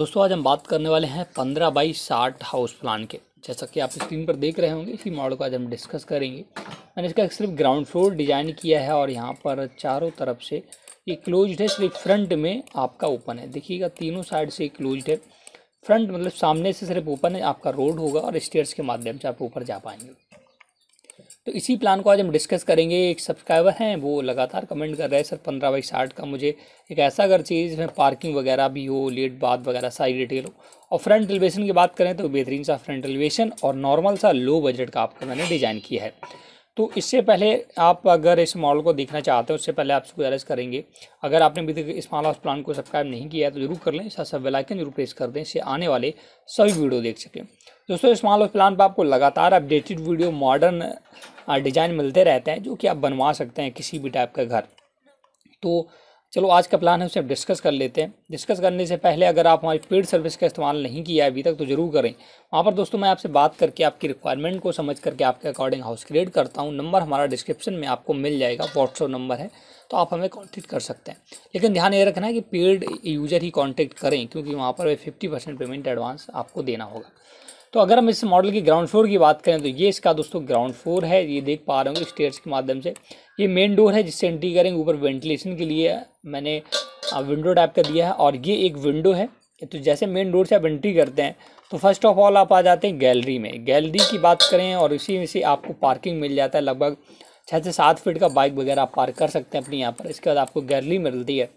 दोस्तों आज हम बात करने वाले हैं पंद्रह बाई साठ हाउस प्लान के जैसा कि आप स्क्रीन पर देख रहे होंगे इसी मॉडल को आज हम डिस्कस करेंगे मैंने इसका सिर्फ ग्राउंड फ्लोर डिजाइन किया है और यहाँ पर चारों तरफ से ये क्लोज्ड है सिर्फ फ्रंट में आपका ओपन है देखिएगा तीनों साइड से क्लोज्ड है फ्रंट मतलब सामने से सिर्फ ओपन है आपका रोड होगा और स्टेयर्स के माध्यम से आप ऊपर जा पाएंगे तो इसी प्लान को आज हम डिस्कस करेंगे एक सब्सक्राइबर हैं वो लगातार कमेंट कर रहे हैं सर पंद्रह बाई साठ का मुझे एक ऐसा अगर चाहिए जिसमें पार्किंग वगैरह भी हो लेट बात वगैरह सारी डिटेल हो और फ्रंट एलिवेशन की बात करें तो बेहतरीन सा फ्रंट एलिवेशन और नॉर्मल सा लो बजट का आपको मैंने डिज़ाइन किया है तो इससे पहले आप अगर इस मॉडल को देखना चाहते हो उससे पहले आप गुजारिश करेंगे अगर आपने अभी तक इस मॉल हाउस प्लान को सब्सक्राइब नहीं किया है तो जरूर कर लें साथ साथ बेलाइकन जरूर प्रेस कर दें इससे आने वाले सभी वीडियो देख सकें दोस्तों इस मॉल हाउस प्लान पर आपको लगातार अपडेटेड वीडियो मॉडर्न डिज़ाइन मिलते रहते हैं जो कि आप बनवा सकते हैं किसी भी टाइप का घर तो चलो आज का प्लान है उसे आप डिस्कस कर लेते हैं डिस्कस करने से पहले अगर आप हमारी पेड सर्विस का इस्तेमाल नहीं किया अभी तक तो ज़रूर करें वहाँ पर दोस्तों मैं आपसे बात करके आपकी रिक्वायरमेंट को समझ करके आपके अकॉर्डिंग हाउस क्रिएट करता हूँ नंबर हमारा डिस्क्रिप्शन में आपको मिल जाएगा व्हाट्सअप नंबर है तो आप हमें कॉन्टैक्ट कर सकते हैं लेकिन ध्यान ये रखना है कि पेड यूज़र ही कॉन्टैक्ट करें क्योंकि वहाँ पर फिफ्टी पेमेंट एडवांस आपको देना होगा तो अगर हम इस मॉडल की ग्राउंड फ्लोर की बात करें तो ये इसका दोस्तों ग्राउंड फ्लोर है ये देख पा रहे होंगे स्टेयर्स के माध्यम से ये मेन डोर है जिससे एंट्री करेंगे ऊपर वेंटिलेशन के लिए मैंने विंडो टाइप का दिया है और ये एक विंडो है तो जैसे मेन डोर से आप एंट्री करते हैं तो फर्स्ट ऑफ ऑल आप आ जाते हैं गैलरी में गैलरी की बात करें और इसी में से आपको पार्किंग मिल जाता है लगभग छः से सात फीट का बाइक वगैरह आप पार्क कर सकते हैं अपने यहाँ पर इसके बाद आपको गैलरी मिलती है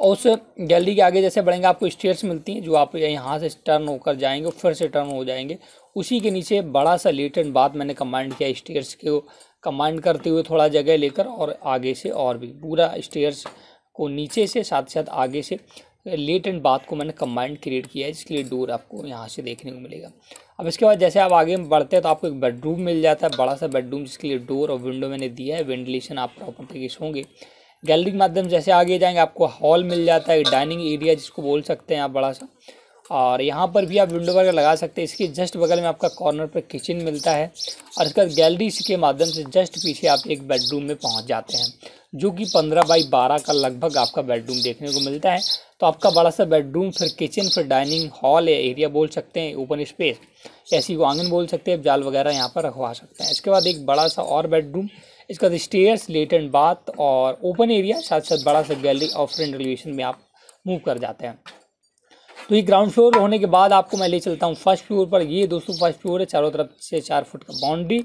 और उस गैलरी के आगे जैसे बढ़ेंगे आपको स्टेयर्स मिलती हैं जो आप यहाँ से टर्न होकर जाएंगे फिर से टर्न हो जाएंगे उसी के नीचे बड़ा सा लेट एंड बात मैंने कमांड किया स्टेयर्स को कमांड करते हुए थोड़ा जगह लेकर और आगे से और भी पूरा स्टेयर्स को नीचे से साथ साथ आगे से लेट एंड बात को मैंने कमांड क्रिएट किया है जिसके लिए डोर आपको यहाँ से देखने को मिलेगा अब इसके बाद जैसे आप आगे बढ़ते हैं तो आपको एक बेडरूम मिल जाता है बड़ा सा बेडरूम जिसके लिए डोर और विंडो मैंने दिया है वेंटिलेशन आप प्रॉपर तरीके से होंगे गैलरी के माध्यम जैसे आगे जाएंगे आपको हॉल मिल जाता है डाइनिंग एरिया जिसको बोल सकते हैं आप बड़ा सा और यहाँ पर भी आप विंडो वगैरह लगा सकते हैं इसके जस्ट बगल में आपका कॉर्नर पर किचन मिलता है और इसका गैलरी इसके माध्यम से जस्ट पीछे आप एक बेडरूम में पहुँच जाते हैं जो कि पंद्रह बाई बारह का लगभग आपका बेडरूम देखने को मिलता है तो आपका बड़ा सा बेडरूम फिर किचन फिर डाइनिंग हॉल या एरिया बोल सकते हैं ओपन स्पेस ऐसी को आंगन बोल सकते हैं जाल वगैरह यहाँ पर रखवा सकते हैं इसके बाद एक बड़ा सा और बेडरूम इसके बाद स्टेयर्स एंड बाथ और ओपन एरिया साथ साथ बड़ा सा गैलरी और फ्रेंड रिलेशन में आप मूव कर जाते हैं तो ये ग्राउंड फ्लोर होने के बाद आपको मैं ले चलता हूँ फर्स्ट फ्लोर पर ये दोस्तों फर्स्ट फ्लोर है चारों तरफ से चार फुट का बाउंड्री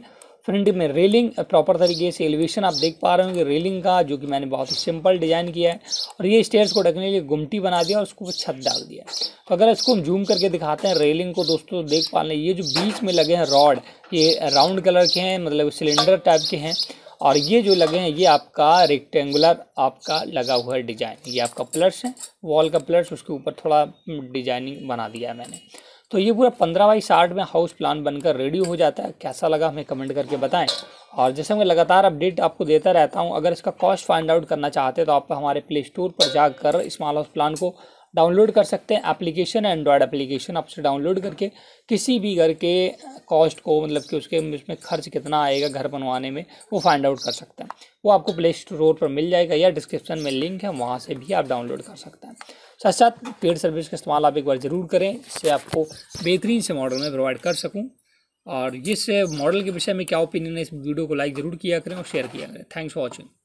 फ्रंट में रेलिंग प्रॉपर तरीके से एलिवेशन आप देख पा रहे होंगे रेलिंग का जो कि मैंने बहुत ही सिंपल डिज़ाइन किया है और ये स्टेयर्स को ढकने के लिए गुमटी बना दिया और उसको छत डाल दिया तो अगर इसको हम जूम करके दिखाते हैं रेलिंग को दोस्तों देख पा रहे हैं ये जो बीच में लगे हैं रॉड ये राउंड कलर के हैं मतलब सिलेंडर टाइप के हैं और ये जो लगे हैं ये आपका रेक्टेंगुलर आपका लगा हुआ है डिजाइन ये आपका प्लर्स है वॉल का प्लर्स उसके ऊपर थोड़ा डिजाइनिंग हम्म, बना दिया है मैंने तो ये पूरा पंद्रह बाई साठ में हाउस प्लान बनकर रेडी हो जाता है कैसा लगा हमें कमेंट करके बताएं और जैसे मैं लगातार अपडेट आपको देता रहता हूं अगर इसका कॉस्ट फाइंड आउट करना चाहते हैं तो आप हमारे प्ले स्टोर पर जाकर स्मॉल हाउस प्लान को डाउनलोड कर सकते हैं एप्लीकेशन है एंड्रॉयड एप्लीकेशन आपसे डाउनलोड करके किसी भी घर के कॉस्ट को मतलब कि उसके उसमें खर्च कितना आएगा घर बनवाने में वो फाइंड आउट कर सकते हैं वो आपको प्ले स्टोर पर मिल जाएगा या डिस्क्रिप्शन में लिंक है वहाँ से भी आप डाउनलोड कर सकते हैं साथ साथ पेड सर्विस का इस्तेमाल आप एक बार ज़रूर करें इससे आपको बेहतरीन से मॉडल में प्रोवाइड कर सकूँ और जिस मॉडल के विषय में क्या ओपिनियन है इस वीडियो को लाइक ज़रूर किया करें और शेयर किया करें थैंक्स फॉर वॉचिंग